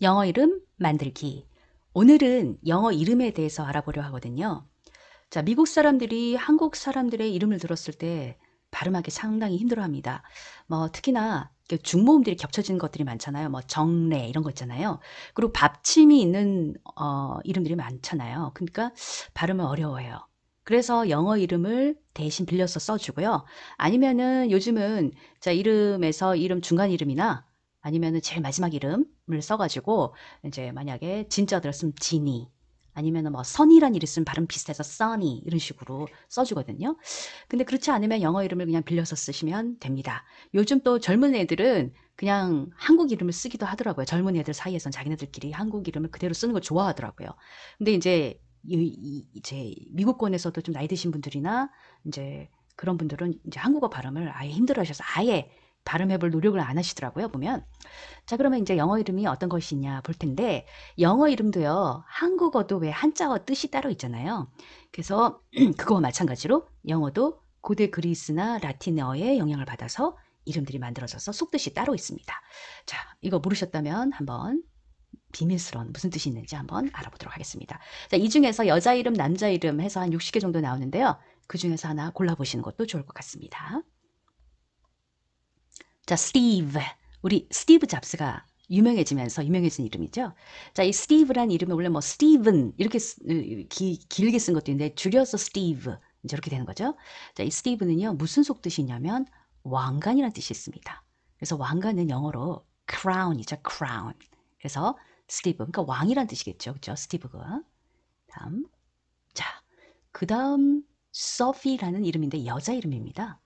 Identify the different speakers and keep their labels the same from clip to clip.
Speaker 1: 영어 이름 만들기. 오늘은 영어 이름에 대해서 알아보려 하거든요. 자, 미국 사람들이 한국 사람들의 이름을 들었을 때 발음하기 상당히 힘들어합니다. 뭐 특히나 중모음들이 겹쳐진 것들이 많잖아요. 뭐 정례 이런 거 있잖아요. 그리고 밥침이 있는 어, 이름들이 많잖아요. 그러니까 발음은 어려워요. 그래서 영어 이름을 대신 빌려서 써주고요. 아니면은 요즘은 자 이름에서 이름 중간 이름이나 아니면은 제일 마지막 이름을 써가지고 이제 만약에 진짜 들었으면 지니 아니면은 뭐 선이란 이름 쓰면 발음 비슷해서 써니 이런 식으로 써주거든요. 근데 그렇지 않으면 영어 이름을 그냥 빌려서 쓰시면 됩니다. 요즘 또 젊은 애들은 그냥 한국 이름을 쓰기도 하더라고요. 젊은 애들 사이에선 자기네들끼리 한국 이름을 그대로 쓰는 걸 좋아하더라고요. 근데 이제 이제 미국권에서도 좀 나이 드신 분들이나 이제 그런 분들은 이제 한국어 발음을 아예 힘들어하셔서 아예 발음해볼 노력을 안 하시더라고요 보면 자 그러면 이제 영어 이름이 어떤 것이 냐볼 텐데 영어 이름도요 한국어도 왜 한자어 뜻이 따로 있잖아요 그래서 그거와 마찬가지로 영어도 고대 그리스나 라틴어의 영향을 받아서 이름들이 만들어져서 속뜻이 따로 있습니다 자 이거 모르셨다면 한번 비밀스러운 무슨 뜻이 있는지 한번 알아보도록 하겠습니다. 자, 이 중에서 여자 이름, 남자 이름 해서 한 60개 정도 나오는데요. 그 중에서 하나 골라보시는 것도 좋을 것 같습니다. 자, 스티브. 우리 스티브 잡스가 유명해지면서 유명해진 이름이죠. 자, 이 스티브란 이름은 원래 뭐 스티븐 이렇게 기, 길게 쓴 것도 있는데 줄여서 스티브 이제 이렇게 되는 거죠. 자, 이 스티브는요 무슨 속뜻이냐면 왕관이라는 뜻이 있습니다. 그래서 왕관은 영어로 crown이죠, crown. 그래서 스티브, 그러니까 왕이란 뜻이겠죠, 그렇죠? 스티브가. 다음, 자, 그 다음 소피라는 이름인데 여자 이름입니다.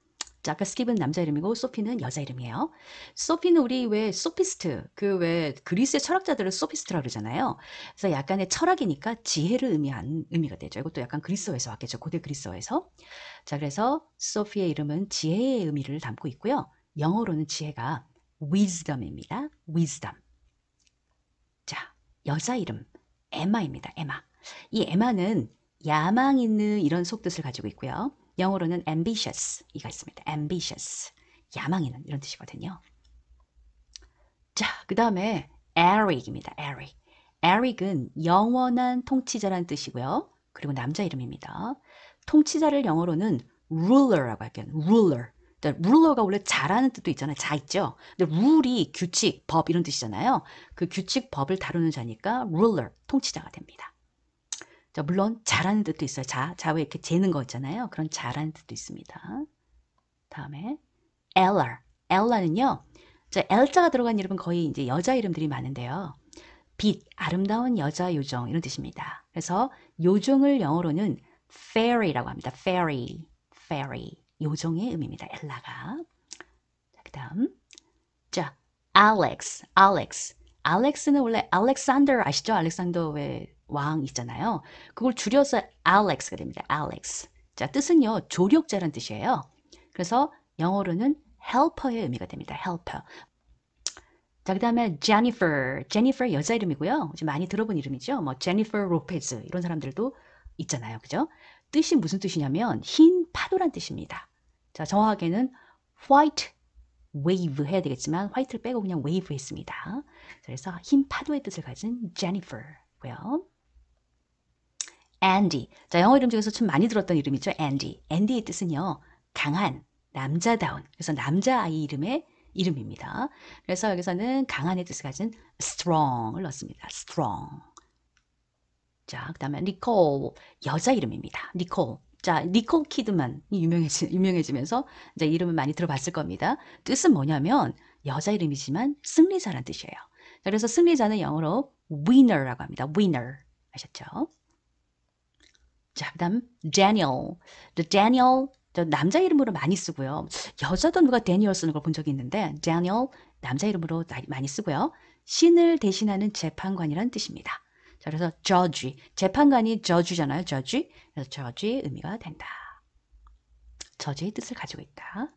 Speaker 1: 아까 스킵은 남자 이름이고 소피는 여자 이름이에요. 소피는 우리 왜 소피스트, 그 왜 그리스의 철학자들을 소피스트라고 그러잖아요. 그래서 약간의 철학이니까 지혜를 의미한 의미가 되죠. 이것도 약간 그리스어에서 왔겠죠. 고대 그리스어에서. 자, 그래서 소피의 이름은 지혜의 의미를 담고 있고요. 영어로는 지혜가 wisdom입니다. wisdom. 자, 여자 이름 에마입니다. 에마. 이 에마는 야망 있는 이런 속뜻을 가지고 있고요. 영어로는 ambitious 이가 있습니다. ambitious 야망이는 이런 뜻이거든요. 자, 그 다음에 Eric입니다. Eric. Eric은 영원한 통치자라는 뜻이고요. 그리고 남자 이름입니다. 통치자를 영어로는 ruler라고 할게요. ruler. 그러니까 ruler가 원래 자라는 뜻도 있잖아요. 자 있죠. 근데 rule이 규칙, 법 이런 뜻이잖아요. 그 규칙, 법을 다루는 자니까 ruler, 통치자가 됩니다. 자, 물론 잘하는 뜻도 있어요. 자, 자왜 이렇게 재는 거 있잖아요. 그런 잘하는 뜻도 있습니다. 다음에 Ella. Ella는요. 자, L자가 들어간 이름은 거의 이제 여자 이름들이 많은데요. 빛, 아름다운 여자 요정 이런 뜻입니다. 그래서 요정을 영어로는 fairy라고 합니다. fairy, fairy 요정의 의미입니다. 엘라가. 자, 그다음 자, Alex, Alex. Alex는 원래 Alexander 아시죠? 알렉산더 왜왕 있잖아요. 그걸 줄여서 Alex가 됩니다. Alex. 자, 뜻은요. 조력자란 뜻이에요. 그래서 영어로는 helper의 의미가 됩니다. helper. 자, 그 다음에 Jennifer. Jennifer 여자 이름이고요. 많이 들어본 이름이죠. 뭐 Jennifer Lopez 이런 사람들도 있잖아요. 그죠? 뜻이 무슨 뜻이냐면 흰 파도란 뜻입니다. 자, 정확하게는 white wave 해야 되겠지만 화이트를 빼고 그냥 wave 했습니다. 그래서 흰 파도의 뜻을 가진 Jennifer고요. 앤디. 자, 영어 이름 중에서 참 많이 들었던 이름이죠. 앤디. 앤디의 뜻은요. 강한, 남자다운. 그래서 남자아이 이름의 이름입니다. 그래서 여기서는 강한의 뜻을 가진 strong을 넣습니다. strong. 자, 그 다음에 니콜. 여자 이름입니다. 니콜. 자, 니콜 키드만 유명해지, 유명해지면서 이제 이름을 많이 들어봤을 겁니다. 뜻은 뭐냐면 여자 이름이지만 승리자란 뜻이에요. 자, 그래서 승리자는 영어로 winner라고 합니다. winner. 아셨죠? 자, 그 다음 Daniel. The Daniel, 남자 이름으로 많이 쓰고요. 여자도 누가 Daniel 쓰는 걸 본 적이 있는데 Daniel, 남자 이름으로 많이 쓰고요. 신을 대신하는 재판관이란 뜻입니다. 자, 그래서 judge, 재판관이 judge잖아요. judge, 그래서 judge의 의미가 된다. 저지의 뜻을 가지고 있다.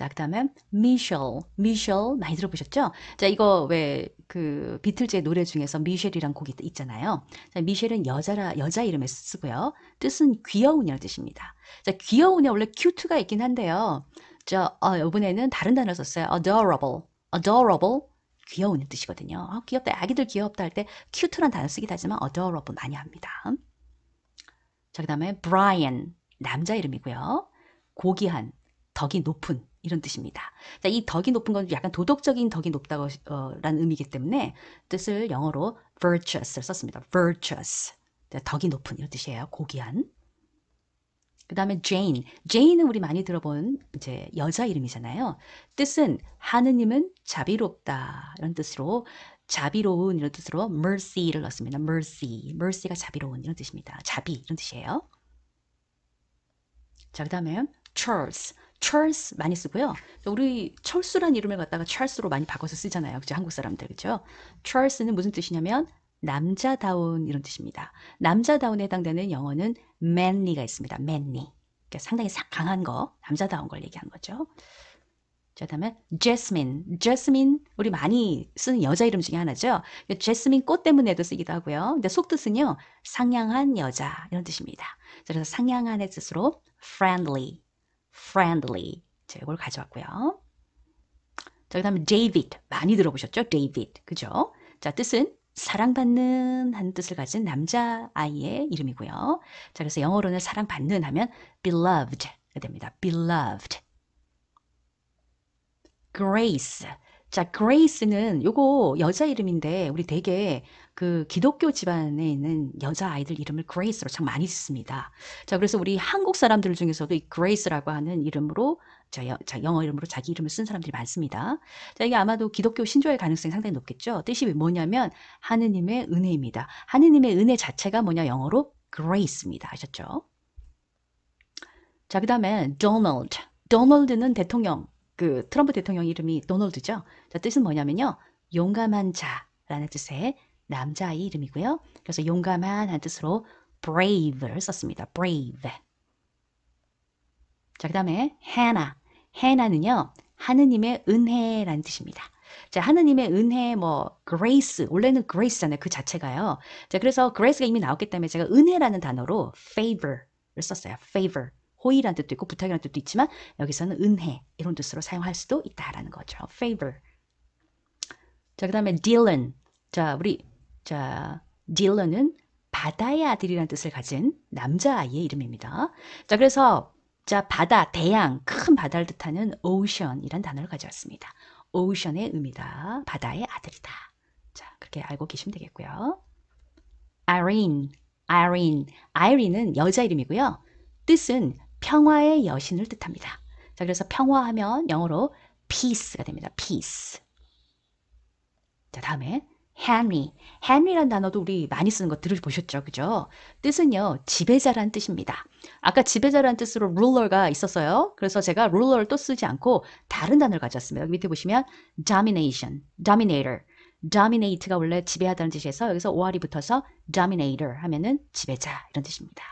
Speaker 1: 자, 그 다음에 미셸, 미셸 많이 들어보셨죠? 자, 이거 왜 그 비틀즈의 노래 중에서 미셸이란 곡이 있잖아요. 자, 미셸은 여자라 여자 이름에 쓰고요. 뜻은 귀여운이라는 뜻입니다. 자, 귀여운이 원래 큐트가 있긴 한데요. 자, 어, 이번에는 다른 단어 썼어요. adorable, adorable. 귀여운 뜻이거든요. 아, 귀엽다. 아기들 귀엽다 할때 c 트란 단어 쓰기도 하지만 adorable 많이 합니다. 자, 그 다음에 Brian. 남자 이름이고요. 고귀한, 덕이 높은. 이런 뜻입니다. 자, 이 덕이 높은 건 약간 도덕적인 덕이 높다고 라는 어, 의미이기 때문에 뜻을 영어로 virtuous를 썼습니다. virtuous. 덕이 높은 이런 뜻이에요. 고귀한. 그 다음에 Jane. Jane은 우리 많이 들어본 이제 여자 이름이잖아요. 뜻은 하느님은 자비롭다 이런 뜻으로 자비로운 이런 뜻으로 mercy를 넣습니다. mercy. mercy가 자비로운 이런 뜻입니다. 자비 이런 뜻이에요. 자, 그 다음에 Charles. 철스 많이 쓰고요. 우리 철수란 이름을 갖다가 찰스로 많이 바꿔서 쓰잖아요. 그죠? 한국 사람들. 그죠? 찰스는 무슨 뜻이냐면 남자다운 이런 뜻입니다. 남자다운에 해당되는 영어는 manly가 있습니다. manly. 그러니까 상당히 강한 거, 남자다운 걸 얘기하는 거죠. 자, 다음에 jasmine. jasmine 우리 많이 쓰는 여자 이름 중에 하나죠. 그러니까 jasmine 꽃 때문에도 쓰기도 하고요. 근데 속뜻은요. 상냥한 여자 이런 뜻입니다. 그래서 상냥한의 뜻으로 friendly friendly. 자, 이걸 가져왔고요. 자, 그 다음에 David. 많이 들어보셨죠? David. 그죠? 자, 뜻은 사랑받는 하는 뜻을 가진 남자아이의 이름이고요. 자, 그래서 영어로는 사랑받는 하면 b e l o v e d 됩니다. beloved. grace. 자, grace는 요거 여자 이름인데 우리 되게 그 기독교 집안에 있는 여자 아이들 이름을 그레이스로 참 많이 씁니다. 자, 그래서 우리 한국 사람들 중에서도 이 그레이스라고 하는 이름으로 자, 영어 이름으로 자기 이름을 쓴 사람들이 많습니다. 자, 이게 아마도 기독교 신조일 가능성이 상당히 높겠죠. 뜻이 뭐냐면 하느님의 은혜입니다. 하느님의 은혜 자체가 뭐냐 영어로 grace입니다. 아셨죠? 자, 그다음에 Donald. Donald는 대통령 그 트럼프 대통령 이름이 도널드죠. 자, 뜻은 뭐냐면요. 용감한 자라는 뜻의 남자아이 이름이고요. 그래서 용감한한 뜻으로 brave를 썼습니다. brave. 자, 그 다음에 Hannah. Hannah는요. 하느님의 은혜라는 뜻입니다. 자, 하느님의 은혜, 뭐, grace, 원래는 grace잖아요. 그 자체가요. 자, 그래서 grace가 이미 나왔기 때문에 제가 은혜라는 단어로 favor를 썼어요. favor. 호의란 뜻도 있고 부탁이란 뜻도 있지만 여기서는 은혜 이런 뜻으로 사용할 수도 있다라는 거죠. favor. 자, 그 다음에 Dylan. 자, 우리 자, 딜러는 바다의 아들이라는 뜻을 가진 남자아이의 이름입니다. 자, 그래서 자, 바다, 대양, 큰 바다를 뜻하는 ocean이란 단어를 가져왔습니다. ocean의 의미다. 바다의 아들이다. 자, 그렇게 알고 계시면 되겠고요. Irene, Irene, Irene은 여자 이름이고요. 뜻은 평화의 여신을 뜻합니다. 자, 그래서 평화하면 영어로 peace가 됩니다. peace. 자, 다음에 Henry. Henry란 단어도 우리 많이 쓰는 거 들으보셨죠? 그죠? 뜻은요. 지배자란 뜻입니다. 아까 지배자란 뜻으로 ruler가 있었어요. 그래서 제가 ruler를 또 쓰지 않고 다른 단어를 가졌습니다 여기 밑에 보시면 domination, dominator. dominate가 원래 지배하다는 뜻이어서 여기서 5알이 붙어서 dominator 하면은 지배자 이런 뜻입니다.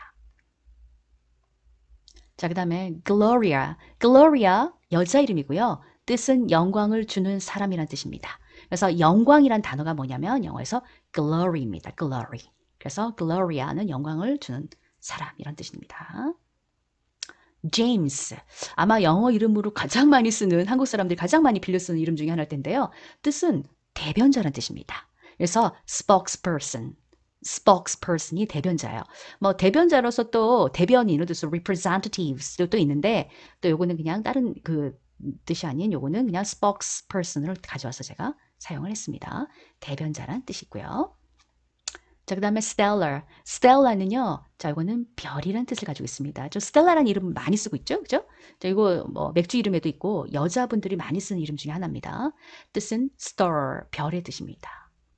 Speaker 1: 자, 그 다음에 Gloria. Gloria 여자 이름이고요. 뜻은 영광을 주는 사람이란 뜻입니다. 그래서 영광이란 단어가 뭐냐면 영어에서 glory입니다. glory. 그래서 gloria는 영광을 주는 사람 이런 뜻입니다. 제임스 아마 영어 이름으로 가장 많이 쓰는 한국 사람들이 가장 많이 빌려 쓰는 이름 중에 하나일 텐데요. 뜻은 대변자란 뜻입니다. 그래서 spokesperson spokesperson이 대변자예요. 뭐 대변자로서 또 대변인, 으로서 representatives 또 있는데 또 요거는 그냥 다른 그 뜻이 아닌 요거는 그냥 spokesperson을 가져와서 제가 사용을 했습니다. 대변자란 뜻이고요. 자, 그 다음에 stellar. stella는요, 자, 이거는 별이란 뜻을 가지고 있습니다. 저 stella라는 이름 많이 쓰고 있죠? 그죠? 자, 이거 뭐 맥주 이름에도 있고, 여자분들이 많이 쓰는 이름 중에 하나입니다. 뜻은 star, 별의 뜻입니다.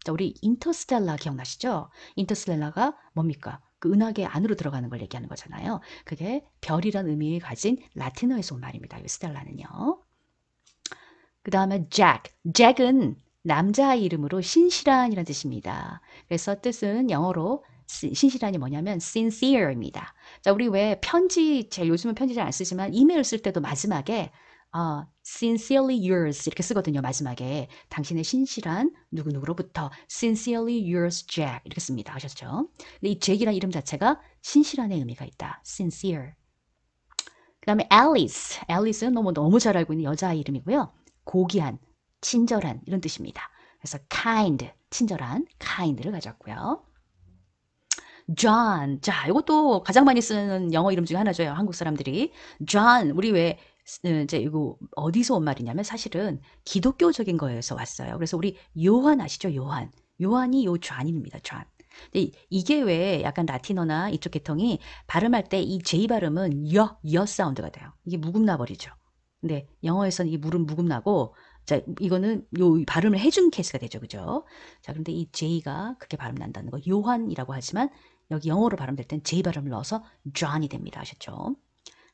Speaker 1: 자, 우리 인터스텔라 기억나시죠? 인터스텔라가 뭡니까? 그 은하계 안으로 들어가는 걸 얘기하는 거잖아요. 그게 별이란 의미를 가진 라틴어에서 온 말입니다. 이 스텔라는요. 그 다음에 jack. jack은 남자아이 이름으로 신실한이라는 뜻입니다. 그래서 뜻은 영어로 신실한이 뭐냐면 sincere입니다. 자, 우리 왜 편지, 제 요즘은 편지 잘 안 쓰지만 이메일 쓸 때도 마지막에 어, sincerely yours 이렇게 쓰거든요. 마지막에 당신의 신실한 누구누구로부터 sincerely yours Jack 이렇게 씁니다. 아셨죠? 근데 이 잭이라는 이름 자체가 신실한의 의미가 있다. sincere. 그 다음에 Alice. Alice는 너무 너무 잘 알고 있는 여자 이름이고요. 고귀한, 친절한 이런 뜻입니다. 그래서 kind, 친절한 kind를 가졌고요. John, 자 이것도 가장 많이 쓰는 영어 이름 중에 하나죠. 한국 사람들이 John, 우리 왜 음, 이제 이거 어디서 온 말이냐면 사실은 기독교적인 거에서 왔어요. 그래서 우리 요한 아시죠? 요한, 요한이 요 존입니다. 존. 근데 이게 왜 약간 라틴어나 이쪽 계통이 발음할 때 이 J 발음은 여, 여 사운드가 돼요. 이게 무금 나버리죠. 근데 영어에서는 이 물은 무금 나고 자, 이거는 요 발음을 해준 케이스가 되죠. 그죠? 자, 근데이 J가 그렇게 발음 난다는 거. 요한이라고 하지만 여기 영어로 발음될 땐 J 발음을 넣어서 John이 됩니다. 아셨죠?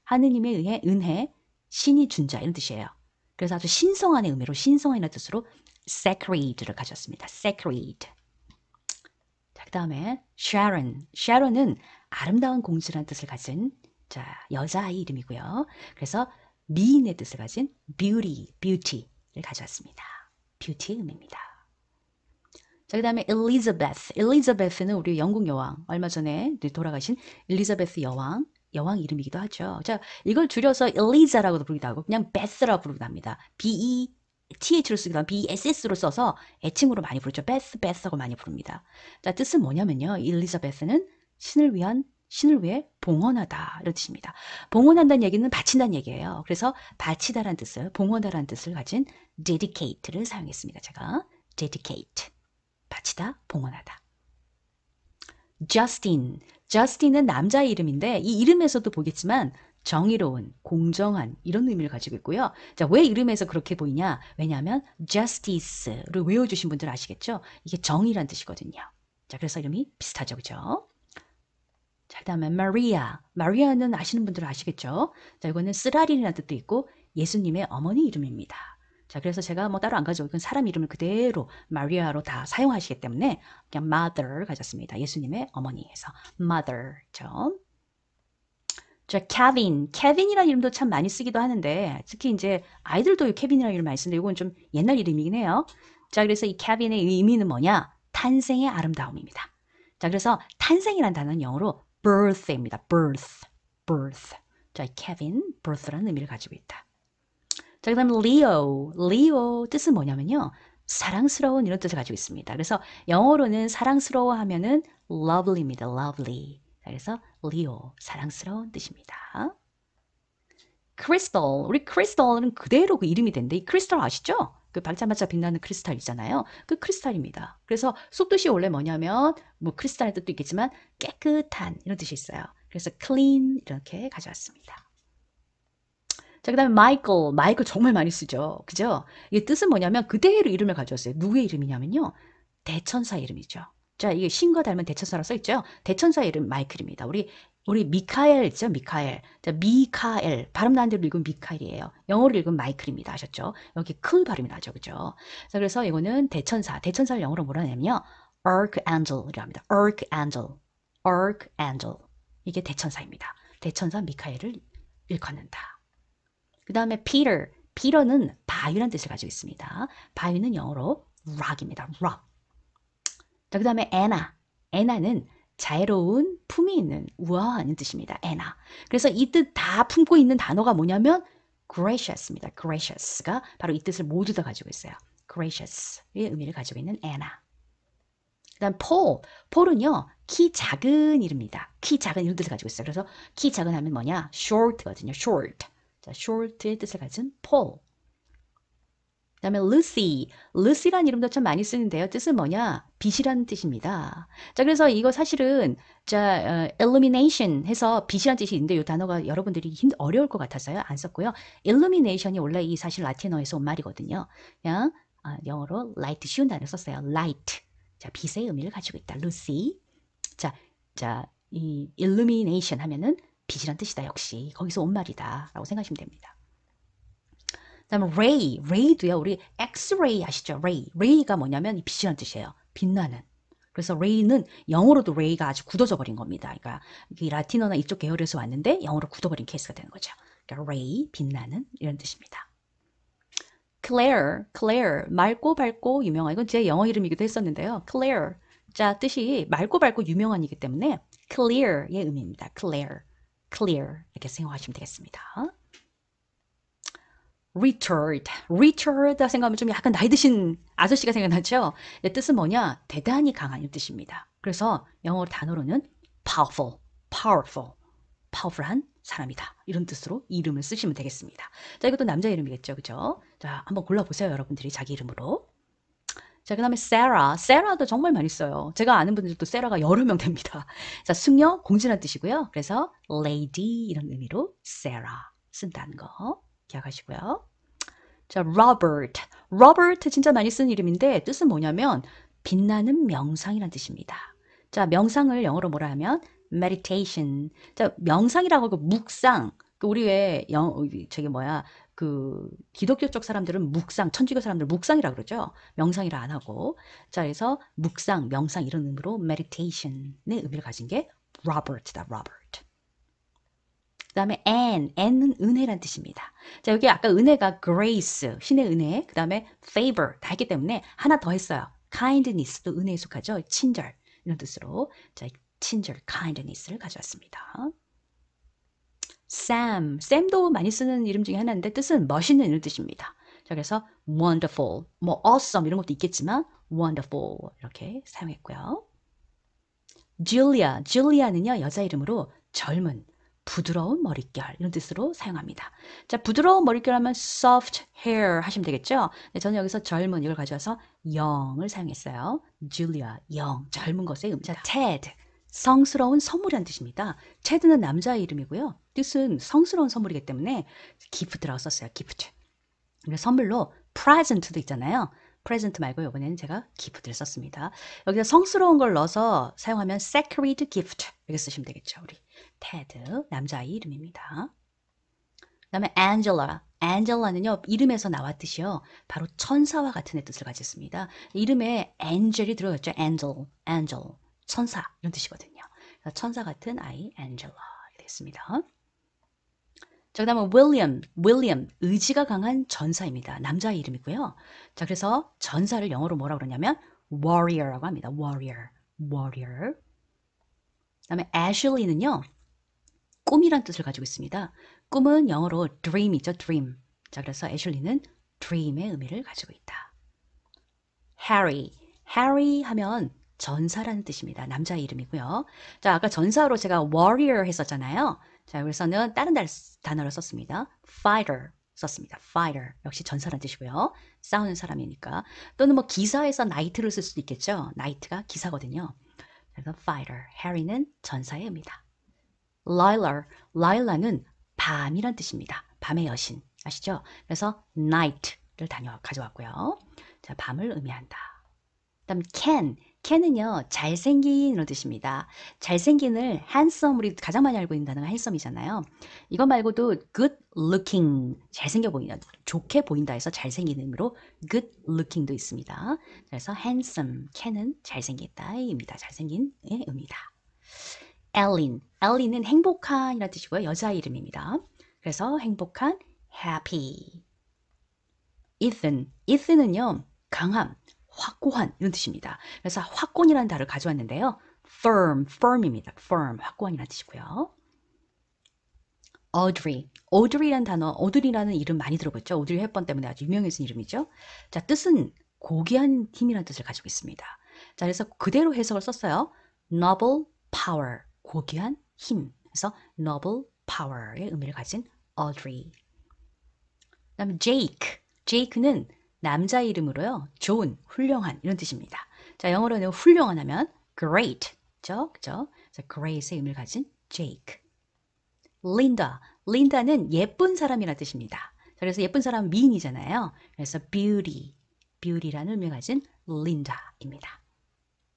Speaker 1: 하느님에 의해 은혜, 신이 준 자 이런 뜻이에요. 그래서 아주 신성한의 의미로 신성이라는 한 뜻으로 sacred를 가셨습니다 sacred. 자, 그 다음에 Sharon. Sharon은 아름다운 공주라는 뜻을 가진 자 여자아이 이름이고요. 그래서 미인의 뜻을 가진 beauty, beauty. 의미를 가져왔습니다. 뷰티의 의미입니다. 자, 그 다음에 엘리자베스. 엘리자베스는 우리 영국 여왕. 얼마 전에 돌아가신 엘리자베스 여왕. 여왕 이름이기도 하죠. 자, 이걸 줄여서 엘리자라고도 부르기도 하고 그냥 베스라고 부르기도 합니다. B-E TH로 쓰기도 하고 BSS로 e 써서 애칭으로 많이 부르죠. 베스, 베스하고 많이 부릅니다. 자, 뜻은 뭐냐면요. 엘리자베스는 신을 위한 신을 위해 봉헌하다 이런 뜻입니다. 봉헌한다는 얘기는 바친다는 얘기예요. 그래서 바치다라는 뜻을 봉헌하라는 뜻을 가진 dedicate를 사용했습니다. 제가 dedicate 바치다 봉헌하다. Justin Justin은 남자 이름인데 이 이름에서도 보겠지만 정의로운, 공정한 이런 의미를 가지고 있고요. 자, 왜 이름에서 그렇게 보이냐? 왜냐하면 justice를 외워주신 분들 아시겠죠? 이게 정의란 뜻이거든요. 자, 그래서 이름이 비슷하죠, 그죠? 자, 다음에 마리아. 마리아는 아시는 분들은 아시겠죠? 자, 이거는 쓰라린이라는 뜻도 있고 예수님의 어머니 이름입니다. 자, 그래서 제가 뭐 따로 안 가져오고 이건 사람 이름을 그대로 마리아로 다 사용하시기 때문에 그냥 mother 가졌습니다. 예수님의 어머니에서 mother. 죠 자, 케빈. 케빈이라는 이름도 참 많이 쓰기도 하는데 특히 이제 아이들도 케빈이라는 이름 많이 쓰는데 이건 좀 옛날 이름이긴 해요. 자, 그래서 이 케빈의 의미는 뭐냐? 탄생의 아름다움입니다. 자, 그래서 탄생이라는 단어는 영어로 birth입니다. birth, birth. 자, 케빈, birth라는 의미를 가지고 있다. 자, 그 다음에 Leo. Leo 뜻은 뭐냐면요. 사랑스러운 이런 뜻을 가지고 있습니다. 그래서 영어로는 사랑스러워 하면은 lovely입니다. lovely. 그래서 Leo, 사랑스러운 뜻입니다. 크리스탈, 우리 크리스탈은 그대로 그 이름이 된데 이 크리스탈 아시죠? 그 반짝반짝 빛나는 크리스탈 이잖아요그 크리스탈입니다. 그래서 속뜻이 원래 뭐냐면 뭐 크리스탈의 뜻도 있겠지만 깨끗한 이런 뜻이 있어요. 그래서 clean 이렇게 가져왔습니다. 자, 그 다음에 마이클. 마이클 정말 많이 쓰죠. 그죠? 이게 뜻은 뭐냐면 그대로 이름을 가져왔어요. 누구의 이름이냐면요. 대천사 이름이죠. 자, 이게 신과 닮은 대천사라고 써있죠. 대천사 이름 마이클입니다. 우리 우리 미카엘 있죠? 미카엘. 자, 미카엘. 발음 나는 대로 읽으면 미카엘이에요. 영어로 읽으면 마이클입니다. 아셨죠? 여기 큰 발음이 나죠. 그죠? 자, 그래서 이거는 대천사. 대천사를 영어로 뭐라 하냐면요. Archangel이라 합니다. Archangel. Archangel. 이게 대천사입니다. 대천사 미카엘을 일컫는다. 그 다음에 Peter. Peter는 바위라는 뜻을 가지고 있습니다. 바위는 영어로 rock입니다. rock. 자, 그 다음에 Anna. Anna는 자애로운 품이 있는 우아한 뜻입니다. 에나 그래서 이 뜻 다 품고 있는 단어가 뭐냐면 gracious입니다. gracious가 바로 이 뜻을 모두 다 가지고 있어요. gracious의 의미를 가지고 있는 에나 그다음 Paul. 은요키 작은 이름입니다. 키 작은 이런 뜻을 가지고 있어요. 그래서 키 작은 하면 뭐냐? short거든요. short. 자, short의 뜻을 가진 p 그다음에 Lucy, Lucy란 이름도 참 많이 쓰는데요. 뜻은 뭐냐? 빛이라는 뜻입니다. 자, 그래서 이거 사실은 자 어, illumination 해서 빛이라는 뜻이 있는데 이 단어가 여러분들이 힘 어려울 것 같아서요 안 썼고요. illumination이 원래 이 사실 라틴어에서 온 말이거든요. 그냥 아, 영어로 light 쉬운 단어 썼어요. light. 자, 빛의 의미를 가지고 있다. Lucy. 자, 자, 이 illumination 하면은 빛이란 뜻이다. 역시 거기서 온 말이다라고 생각하시면 됩니다. 그다음에 ray, ray도요. 우리 X-ray 아시죠? ray, ray가 뭐냐면 빛이란 뜻이에요. 빛나는. 그래서 ray는 영어로도 ray가 아주 굳어져 버린 겁니다. 그러니까 이게 라틴어나 이쪽 계열에서 왔는데 영어로 굳어버린 케이스가 되는 거죠. 그러니까 ray, 빛나는 이런 뜻입니다. Claire, Claire, 맑고 밝고 유명한 이건 제 영어 이름이기도 했었는데요. Claire, 자 뜻이 맑고 밝고 유명한이기 때문에 clear의 의미입니다. Claire, clear 이렇게 생각하시면 되겠습니다. Richard. r i c h a r d 생각하면 좀 약간 나이 드신 아저씨가 생각나죠? 뜻은 뭐냐? 대단히 강한 이 뜻입니다. 그래서 영어 단어로는 powerful, powerful, powerful한 사람이다. 이런 뜻으로 이름을 쓰시면 되겠습니다. 자, 이것도 남자 이름이겠죠. 그죠? 자, 한번 골라보세요. 여러분들이 자기 이름으로. 자, 그 다음에 세라. 세라도 정말 많이 써요. 제가 아는 분들도 세라가 여러 명 됩니다. 자, 숙녀, 공주란 뜻이고요. 그래서 lady 이런 의미로 세라 쓴다는 거. 기억하시고요. 자, Robert. Robert 진짜 많이 쓰는 이름인데 뜻은 뭐냐면 빛나는 명상이란 뜻입니다. 자, 명상을 영어로 뭐라 하면 meditation. 자, 명상이라고 그 묵상. 그 우리 왜 영, 저기 뭐야 그 기독교 쪽 사람들은 묵상, 천주교 사람들 묵상이라 그러죠. 명상이라 안 하고. 자, 그래서 묵상, 명상 이런 의미로 meditation의 의미를 가진 게 Robert다, Robert. 그 다음에 an, n 은 은혜란 뜻입니다. 자, 여기 아까 은혜가 grace, 신의 은혜, 그 다음에 favor 다 했기 때문에 하나 더 했어요. kindness도 은혜에 속하죠. 친절 이런 뜻으로 자, 친절, kindness를 가져왔습니다. Sam, Sam도 많이 쓰는 이름 중에 하나인데 뜻은 멋있는 이런 뜻입니다. 자, 그래서 wonderful, 뭐 awesome 이런 것도 있겠지만 wonderful 이렇게 사용했고요. Julia, Julia는요 여자 이름으로 젊은 부드러운 머릿결 이런 뜻으로 사용합니다. 자, 부드러운 머릿결 하면 soft hair 하시면 되겠죠? 네, 저는 여기서 젊은 이걸 가져와서 영을 사용했어요. Julia, 영, 젊은 것의 음자. Ted, 성스러운 선물이란 뜻입니다. Ted는 남자의 이름이고요. 뜻은 성스러운 선물이기 때문에 gift라고 썼어요. gift. 선물로 present도 있잖아요. present 말고 요번에는 제가 gift를 썼습니다. 여기서 성스러운 걸 넣어서 사용하면 sacred gift 이렇게 쓰시면 되겠죠. 우리 테드 남자아이 이름입니다. 그 다음에 Angela. Angela는요. 이름에서 나왔듯이요. 바로 천사와 같은 뜻을 가졌습니다. 이름에 angel이 들어갔죠. angel, angel. 천사 이런 뜻이거든요. 천사 같은 아이 Angela 됐습니다. 자, 그 다음에 William, William, 의지가 강한 전사입니다. 남자의 이름이고요. 자, 그래서 전사를 영어로 뭐라 그러냐면 warrior라고 합니다. warrior, warrior. 그 다음에 Ashley는요. 꿈이란 뜻을 가지고 있습니다. 꿈은 영어로 dream이죠. dream. 자, 그래서 애슐리는 dream의 의미를 가지고 있다. Harry. Harry 하면 전사라는 뜻입니다. 남자 이름이고요. 자, 아까 전사로 제가 warrior 했었잖아요. 자, 여기서는 다른 단어를 썼습니다. fighter 썼습니다. fighter 역시 전사라는 뜻이고요. 싸우는 사람이니까 또는 뭐 기사에서 knight를 쓸 수도 있겠죠. knight가 기사거든요. 그래서 fighter, Harry는 전사의 의미다. Lila, Lila는 밤이란 뜻입니다. 밤의 여신 아시죠? 그래서 night를 다녀 가져왔고요. 자, 밤을 의미한다. 그다음 can, can은요 잘생긴으로 뜻입니다. 잘생긴을 h a n d s o m e 우리 가장 많이 알고 있는 단어가 handsome이잖아요. 이거 말고도 good looking 잘생겨 보인다, 좋게 보인다해서 잘생긴 의미로 good looking도 있습니다. 그래서 handsome, can은 잘생긴다입니다 잘생긴의 의미다. 엘린. 엘린은 행복한이라는 뜻이고요. 여자 이름입니다. 그래서 행복한 happy. Ethan. Ethan은요. 강함, 확고한 이런 뜻입니다. 그래서 확고한이라는 단어를 가져왔는데요. firm, firm입니다. firm, 확고한이라는 뜻이고요. Audrey, Audrey란 단어, Audrey라는 이름 많이 들어봤죠? Audrey 헵번 때문에 아주 유명해진 이름이죠. 자, 뜻은 고귀한 힘이라는 뜻을 가지고 있습니다. 자, 그래서 그대로 해석을 썼어요. Noble power, 고귀한 힘. 그래서 noble power의 의미를 가진 Audrey. 그다음 Jake. Jake는 남자 이름으로요. 좋은, 훌륭한 이런 뜻입니다. 자, 영어로는 훌륭한 하면 great. 그죠? 그죠? 그래서 great의 의미를 가진 Jake. Linda. Linda는 예쁜 사람이라는 뜻입니다. 그래서 예쁜 사람은 미인이잖아요. 그래서 beauty, beauty라는 의미를 가진 Linda입니다.